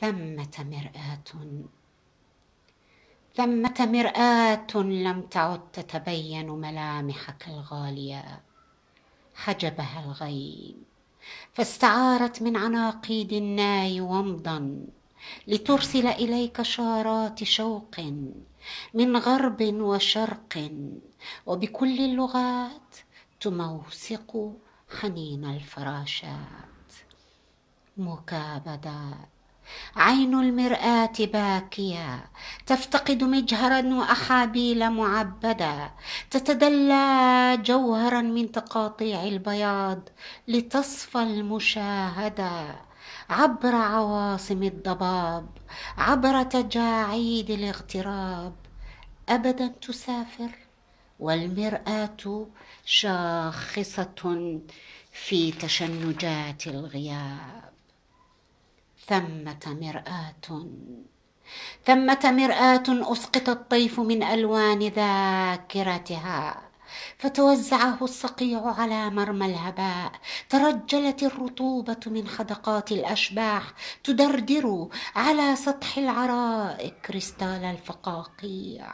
ثمة مرآة ثمة مرآة لم تعد تتبين ملامحك الغالية حجبها الغيم فاستعارت من عناقيد الناي ومضا لترسل إليك شارات شوق من غرب وشرق وبكل اللغات تموسق حنين الفراشات مكابدات عين المرآة باكية تفتقد مجهرا وأحابيل معبدة تتدلى جوهرا من تقاطيع البياض لتصفى المشاهدة عبر عواصم الضباب عبر تجاعيد الاغتراب أبدا تسافر والمرآة شاخصة في تشنجات الغياب ثمة مرآة ثمة مرآة أسقط الطيف من ألوان ذاكرتها فتوزعه الصقيع على مرمى الهباء ترجلت الرطوبه من خدقات الاشباح تدردر على سطح العرائق كريستال الفقاقيع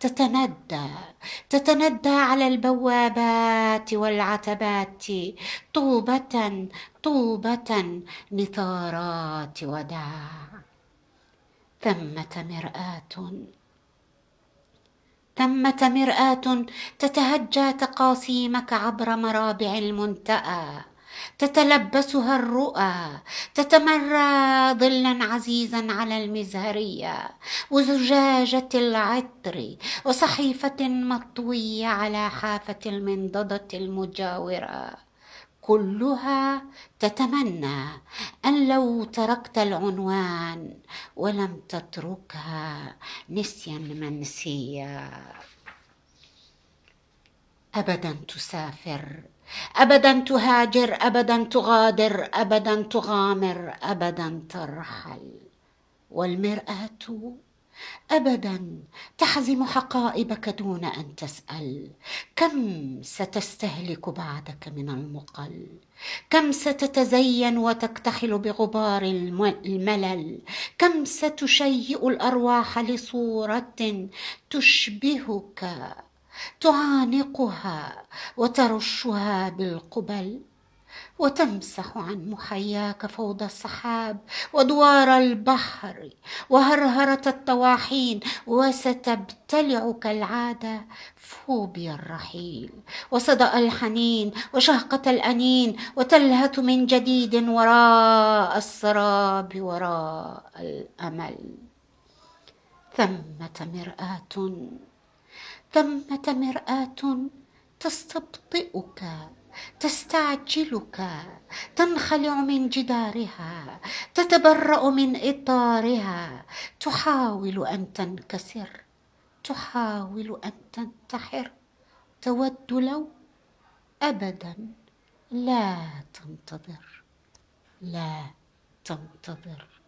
تتندى تتندى على البوابات والعتبات طوبه طوبه نثارات وداع ثمه مراه ثمه مراه تتهجى تقاسيمك عبر مرابع المنتأى تتلبسها الرؤى تتمرى ظلا عزيزا على المزهريه وزجاجه العطر وصحيفه مطويه على حافه المنضده المجاوره كلها تتمنى ان لو تركت العنوان ولم تتركها نسيا منسيا ابدا تسافر ابدا تهاجر ابدا تغادر ابدا تغامر ابدا ترحل والمراه ابدا تحزم حقائبك دون ان تسال كم ستستهلك بعدك من المقل كم ستتزين وتكتحل بغبار الملل كم ستشيئ الارواح لصوره تشبهك تعانقها وترشها بالقبل وتمسح عن محياك فوضى السحاب ودوار البحر وهرهرة الطواحين وستبتلع كالعادة فوبيا الرحيل وصدأ الحنين وشهقة الأنين وتلهث من جديد وراء السراب وراء الأمل ثمة مرآة ثمة مرآة تستبطئك تستعجلك تنخلع من جدارها تتبرا من اطارها تحاول ان تنكسر تحاول ان تنتحر تود لو ابدا لا تنتظر لا تنتظر